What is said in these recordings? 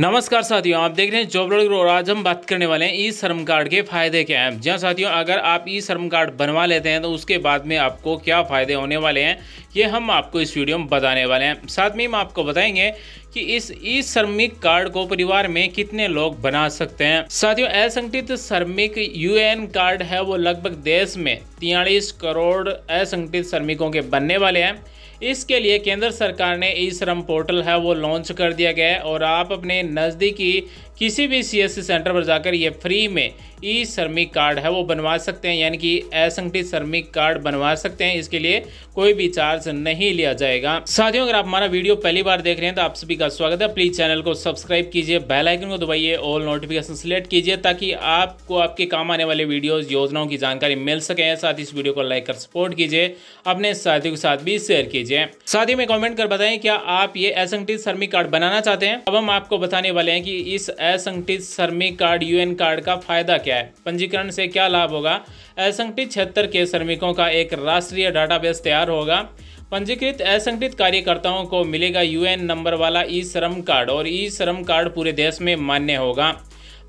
नमस्कार साथियों आप देख रहे हैं जॉब रोड और आज हम बात करने वाले हैं ई श्रम कार्ड के फायदे क्या हैं जहां साथियों अगर आप ई श्रम कार्ड बनवा लेते हैं तो उसके बाद में आपको क्या फ़ायदे होने वाले हैं ये हम आपको इस वीडियो में बताने वाले हैं साथ में हम आपको बताएंगे कि इस ई श्रमिक कार्ड को परिवार में कितने लोग बना सकते हैं साथियों असंगठित श्रमिक यू कार्ड है वो लगभग देश में तियालीस करोड़ असंगठित श्रमिकों के बनने वाले हैं इसके लिए केंद्र सरकार ने ई श्रम पोर्टल है वो लॉन्च कर दिया गया है और आप अपने नज़दीकी किसी भी सीएससी सेंटर पर जाकर ये फ्री में ई श्रमिक कार्ड है वो बनवा सकते हैं यानी कि असंगठित श्रमिक कार्ड बनवा सकते हैं इसके लिए कोई भी चार्ज नहीं लिया जाएगा साथियों अगर आप हमारा वीडियो पहली बार देख रहे हैं तो आप सभी का स्वागत है प्लीज चैनल को सब्सक्राइब कीजिए बेल आइकन को दबाइए ऑल नोटिफिकेशन सेलेक्ट कीजिए ताकि आपको आपके काम आने वाले वीडियो योजनाओं की जानकारी मिल सके साथ इस वीडियो को लाइक कर सपोर्ट कीजिए अपने साथियों के साथ भी शेयर कीजिए साथ ही में कॉमेंट कर बताए क्या आप ये असंगठित श्रमिक कार्ड बनाना चाहते हैं अब हम आपको बताने वाले हैं कि इस असंगठित श्रमिक कार्ड यूएन कार्ड का फायदा क्या है पंजीकरण से क्या लाभ होगा असंगठित क्षेत्र के श्रमिकों का एक राष्ट्रीय डाटाबेस तैयार होगा पंजीकृत असंगठित कार्यकर्ताओं को मिलेगा यूएन नंबर वाला ई श्रम कार्ड और ई श्रम कार्ड पूरे देश में मान्य होगा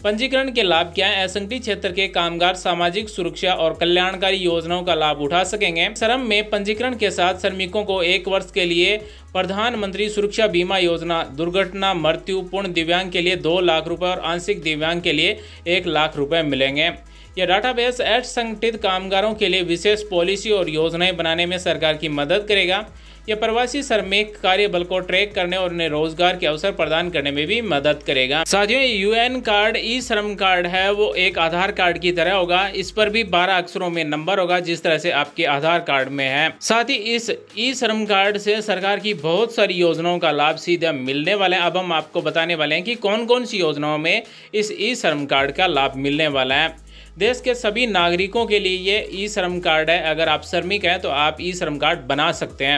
पंजीकरण के लाभ क्या है असंगठित क्षेत्र के कामगार सामाजिक सुरक्षा और कल्याणकारी योजनाओं का लाभ उठा सकेंगे श्रम में पंजीकरण के साथ श्रमिकों को एक वर्ष के लिए प्रधानमंत्री सुरक्षा बीमा योजना दुर्घटना मृत्यु पूर्ण दिव्यांग के लिए दो लाख रुपए और आंशिक दिव्यांग के लिए एक लाख रुपए मिलेंगे यह डाटाबेस एट संगठित कामगारों के लिए विशेष पॉलिसी और योजनाएं बनाने में सरकार की मदद करेगा यह प्रवासी श्रमिक कार्य बल को ट्रैक करने और उन्हें रोजगार के अवसर प्रदान करने में भी मदद करेगा साथियों यूएन कार्ड ई श्रम कार्ड है वो एक आधार कार्ड की तरह होगा इस पर भी 12 अक्षरों में नंबर होगा जिस तरह से आपके आधार कार्ड में है साथ ही इस ई श्रम कार्ड से सरकार की बहुत सारी योजनाओं का लाभ सीधा मिलने वाला है अब हम आपको बताने वाले हैं की कौन कौन सी योजनाओं में इस ई श्रम कार्ड का लाभ मिलने वाला है देश के सभी नागरिकों के लिए ये ई श्रम कार्ड है अगर आप श्रमिक हैं तो आप ई श्रम कार्ड बना सकते हैं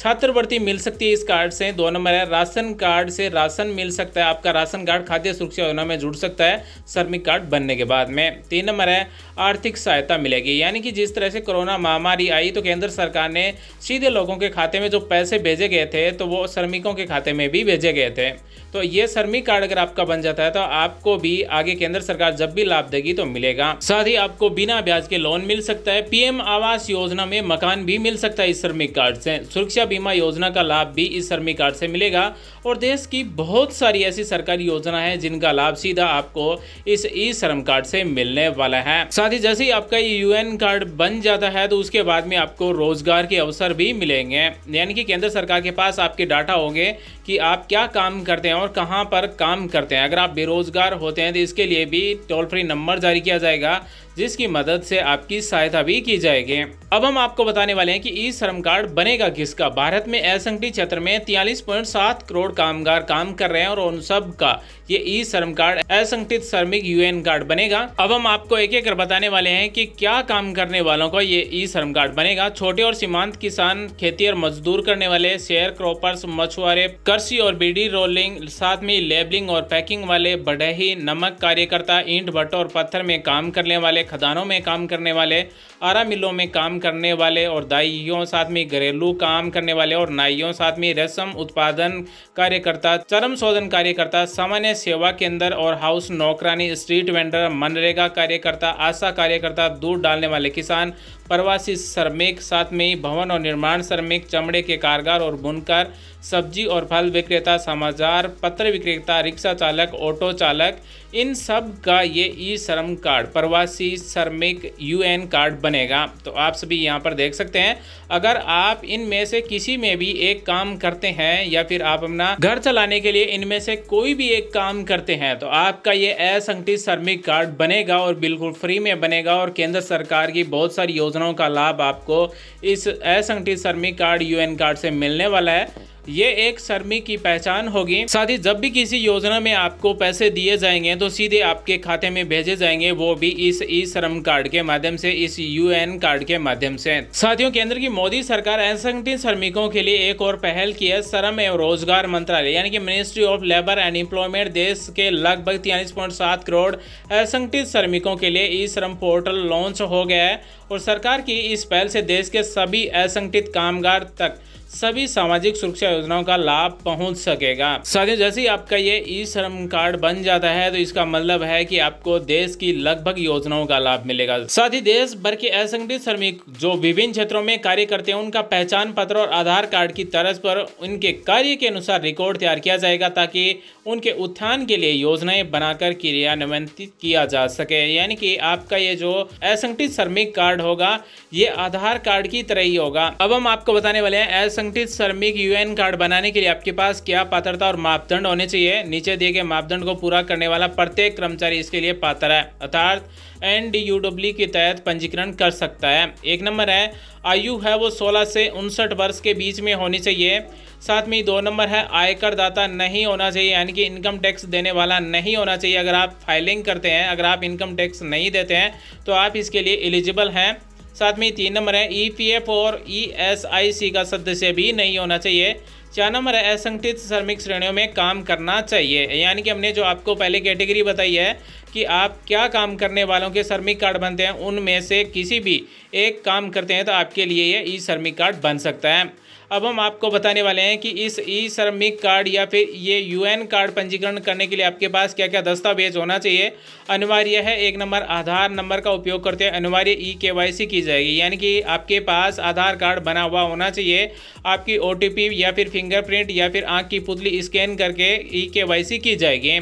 छात्रवृत्ति मिल सकती है इस कार्ड से दो नंबर है राशन कार्ड से राशन मिल सकता है आपका राशन कार्ड खाद्य सुरक्षा योजना में जुड़ सकता है श्रमिक कार्ड बनने के बाद में तीन नंबर है आर्थिक सहायता मिलेगी यानी कि जिस तरह से कोरोना महामारी आई तो केंद्र सरकार ने सीधे लोगों के खाते में जो पैसे भेजे गए थे तो वो श्रमिकों के खाते में भी भेजे गए थे तो ये श्रमिक कार्ड अगर आपका बन जाता है तो आपको भी आगे केंद्र सरकार जब भी लाभ देगी तो मिलेगा साथ ही आपको बिना ब्याज के लोन मिल सकता है पीएम आवास योजना में मकान भी मिल सकता है इस श्रमिक कार्ड से सुरक्षा सुरक्षा बीमा योजना का लाभ भी इस श्रमिक कार्ड से मिलेगा और देश की बहुत सारी ऐसी सरकारी योजना है जिनका लाभ सीधा आपको इस ई श्रम कार्ड से मिलने वाला है साथ ही जैसे ही आपका यूएन कार्ड बन जाता है तो उसके बाद में आपको रोजगार के अवसर भी मिलेंगे यानी कि केंद्र सरकार के पास आपके डाटा होंगे कि आप क्या काम करते हैं और कहां पर काम करते हैं अगर आप बेरोजगार होते हैं तो इसके लिए भी टोल फ्री नंबर जारी किया जाएगा जिसकी मदद से आपकी सहायता भी की जाएगी अब हम आपको बताने वाले हैं कि ई श्रम कार्ड बनेगा किसका भारत में असंगठित क्षेत्र में 43.7 करोड़ कामगार काम कर रहे हैं और उन सब का ये ई श्रम कार्ड असंगठित श्रमिक यूएन कार्ड बनेगा अब हम आपको एक एक कर बताने वाले हैं कि क्या काम करने वालों का ये ई श्रम कार्ड बनेगा छोटे और सीमांत किसान खेती और मजदूर करने वाले शेयर क्रॉपर्स मछुआरे कृषि और बीडी रोलिंग साथ में लेबलिंग और पैकिंग वाले बढ़ही नमक कार्यकर्ता ईंट भट्टो और पत्थर में काम करने वाले खदानों में काम करने वाले आरा मिलों में काम करने वाले और दाइयों साथ में घरेलू काम करने वाले और नाइयों साथ में रसम उत्पादन कार्यकर्ता चरम शोधन कार्यकर्ता सामान्य सेवा केंद्र और हाउस नौकरानी स्ट्रीट वेंडर मनरेगा कार्यकर्ता आशा कार्यकर्ता दूध डालने वाले किसान प्रवासी श्रमिक साथ में ही भवन और निर्माण श्रमिक चमड़े के कारगर और बुनकर सब्जी और फल विक्रेता समाचार पत्र विक्रेता रिक्शा चालक ऑटो चालक इन सब का ये ई श्रम कार्ड प्रवासी श्रमिक यूएन कार्ड बनेगा तो आप सभी यहाँ पर देख सकते हैं अगर आप इनमें से किसी में भी एक काम करते हैं या फिर आप अपना घर चलाने के लिए इनमें से कोई भी एक काम करते हैं तो आपका ये असंगठित श्रमिक कार्ड बनेगा और बिल्कुल फ्री में बनेगा और केंद्र सरकार की बहुत सारी योजना योजनाओं का लाभ आपको इस असंगठित श्रमिक कार्ड यूएन कार्ड से मिलने वाला है ये एक शर्मी की पहचान होगी साथ ही जब भी किसी योजना में आपको पैसे दिए जाएंगे तो सीधे आपके खाते में भेजे जाएंगे वो भी इस ई श्रम कार्ड के माध्यम से इस यूएन कार्ड के माध्यम से साथियों केंद्र की मोदी सरकार असंगठित श्रमिकों के लिए एक और पहल की है श्रम एवं रोजगार मंत्रालय यानी कि ministry of labour and employment देश के लगभग तियालीस करोड़ असंगठित श्रमिकों के लिए ई श्रम पोर्टल लॉन्च हो गया है और सरकार की इस पहल से देश के सभी असंगठित कामगार तक सभी सामाजिक सुरक्षा योजनाओं का लाभ पहुंच सकेगा साथियों जैसे ही आपका ये ई श्रम कार्ड बन जाता है तो इसका मतलब है कि आपको देश की लगभग योजनाओं का लाभ मिलेगा साथ ही देश भर के असंगठित श्रमिक जो विभिन्न क्षेत्रों में कार्य करते हैं उनका पहचान पत्र और आधार कार्ड की तरज पर उनके कार्य के अनुसार रिकॉर्ड तैयार किया जाएगा ताकि उनके उत्थान के लिए योजनाएं बनाकर क्रियान्वित किया जा सके यानी कि आपका ये जो असंगठित श्रमिक कार्ड होगा ये आधार कार्ड की तरह ही होगा अब हम आपको बताने वाले हैं असंगठित श्रमिक यूएन कार्ड बनाने के लिए आपके पास क्या पात्रता और मापदंड होने चाहिए नीचे दिए गए मापदंड को पूरा करने वाला प्रत्येक कर्मचारी इसके लिए पात्र है अर्थात एन के तहत पंजीकरण कर सकता है एक नंबर है आयु है वो 16 से उनसठ वर्ष के बीच में होनी चाहिए साथ में दो नंबर है आयकर दाता नहीं होना चाहिए यानी कि इनकम टैक्स देने वाला नहीं होना चाहिए अगर आप फाइलिंग करते हैं अगर आप इनकम टैक्स नहीं देते हैं तो आप इसके लिए एलिजिबल हैं साथ में तीन नंबर है ईपीएफ e और ईएसआईसी e का सदस्य भी नहीं होना चाहिए चार नंबर है असंगठित श्रमिक श्रेणियों में काम करना चाहिए यानी कि हमने जो आपको पहले कैटेगरी बताई है कि आप क्या काम करने वालों के श्रमिक कार्ड बनते हैं उनमें से किसी भी एक काम करते हैं तो आपके लिए ये ई श्रमिक कार्ड बन सकता है अब हम आपको बताने वाले हैं कि इस ई श्रमिक कार्ड या फिर ये यूएन कार्ड पंजीकरण करने के लिए आपके पास क्या क्या दस्तावेज होना चाहिए अनिवार्य है एक नंबर आधार नंबर का उपयोग करते हैं अनिवार्य ई के की जाएगी यानी कि आपके पास आधार कार्ड बना हुआ होना चाहिए आपकी ओ या फिर फिंगरप्रिंट या फिर आँख की पुतली स्कैन करके ई के की जाएगी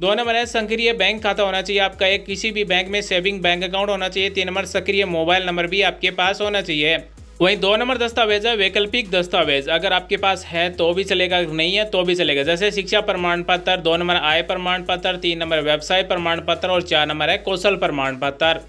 दो नंबर है सक्रिय बैंक खाता होना चाहिए आपका एक किसी भी बैंक में सेविंग बैंक अकाउंट होना चाहिए तीन नंबर सक्रिय मोबाइल नंबर भी आपके पास होना चाहिए वहीं दो नंबर दस्तावेज है वैकल्पिक दस्तावेज अगर आपके पास है तो भी चलेगा नहीं है तो भी चलेगा जैसे शिक्षा प्रमाण पत्र दो नंबर आय प्रमाण पत्र तीन नंबर व्यवसाय प्रमाण पत्र और चार नंबर है कौशल प्रमाण पत्र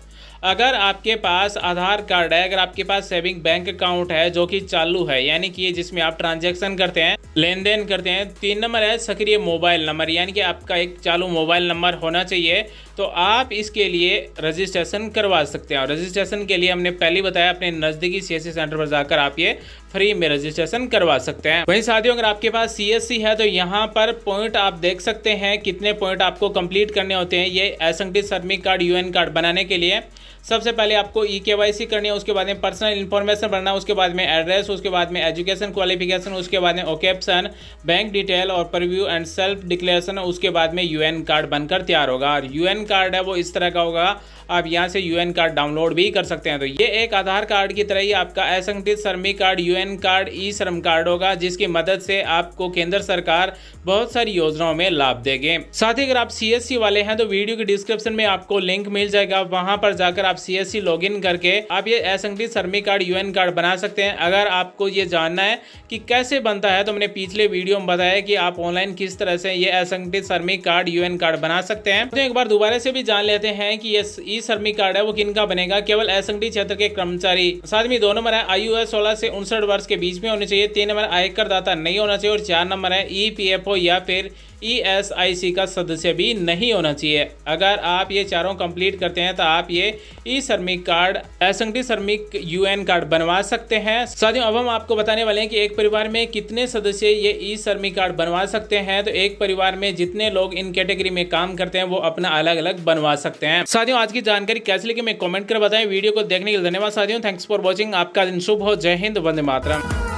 अगर आपके पास आधार कार्ड है अगर आपके पास सेविंग बैंक अकाउंट है जो कि चालू है यानी कि जिसमें आप ट्रांजैक्शन करते हैं लेन देन करते हैं तीन नंबर है सक्रिय मोबाइल नंबर यानी कि आपका एक चालू मोबाइल नंबर होना चाहिए तो आप इसके लिए रजिस्ट्रेशन करवा सकते हैं और रजिस्ट्रेशन के लिए हमने पहले बताया अपने नज़दीकी सी सेंटर पर जाकर आप ये फ्री में रजिस्ट्रेशन करवा सकते हैं वहीं साथियों अगर आपके पास सी है तो यहाँ पर पॉइंट आप देख सकते हैं कितने पॉइंट आपको कंप्लीट करने होते हैं ये एन श्रमिक कार्ड यू कार्ड बनाने के लिए सबसे पहले आपको ई के वाई सी करनी है उसके बाद में पर्सनल इन्फॉर्मेशन भरना है उसके बाद में एड्रेस उसके बाद में एजुकेशन क्वालिफिकेशन उसके बाद में ओकेप्सन बैंक डिटेल और प्रव्यू एंड सेल्फ डिक्लेरेशन उसके बाद में यूएन कार्ड बनकर तैयार होगा और यूएन कार्ड है वो इस तरह का होगा आप यहाँ से यूएन कार्ड डाउनलोड भी कर सकते हैं तो ये एक आधार कार्ड की तरह ही आपका असंगठित श्रमिक कार्ड यूएन कार्ड ई श्रम कार्ड होगा जिसकी मदद से आपको केंद्र सरकार बहुत सारी योजनाओं में लाभ देंगे साथ ही अगर आप सी वाले हैं तो वीडियो के डिस्क्रिप्शन में आपको लिंक मिल जाएगा वहां पर जाकर आप सी एस करके आप ये असंगठित श्रमिक कार्ड यूएन कार्ड बना सकते हैं अगर आपको ये जानना है कि कैसे बनता है तो मैंने पिछले वीडियो में बताया कि आप ऑनलाइन किस तरह से ये असंगठित श्रमिक कार्ड यूएन कार्ड बना सकते हैं तो एक बार दोबारा से भी जान लेते हैं कि ये ई श्रमिक कार्ड है वो किन का बनेगा केवल असंगठित क्षेत्र के कर्मचारी साथ में दो नंबर है आयु है सोलह से उनसठ वर्ष के बीच में होने चाहिए तीन नंबर आयकर दाता नहीं होना चाहिए और चार नंबर है ई पी एफ ओ या फिर ईएसआईसी e का सदस्य भी नहीं होना चाहिए अगर आप ये चारों कंप्लीट करते हैं तो आप ये ई श्रमिक कार्ड टी श्रमिक यू कार्ड बनवा सकते हैं साथियों अब हम आपको बताने वाले हैं कि एक परिवार में कितने सदस्य ये ई श्रमिक कार्ड बनवा सकते हैं तो एक परिवार में जितने लोग इन कैटेगरी में काम करते हैं वो अपना अलग अलग बनवा सकते हैं साथियों आज की जानकारी कैसे लेके मैं कॉमेंट कर बताएं वीडियो को देखने के लिए धन्यवाद साथियों थैंक्स फॉर वॉचिंग आपका दिन शुभ हो जय हिंद वंदे मातरम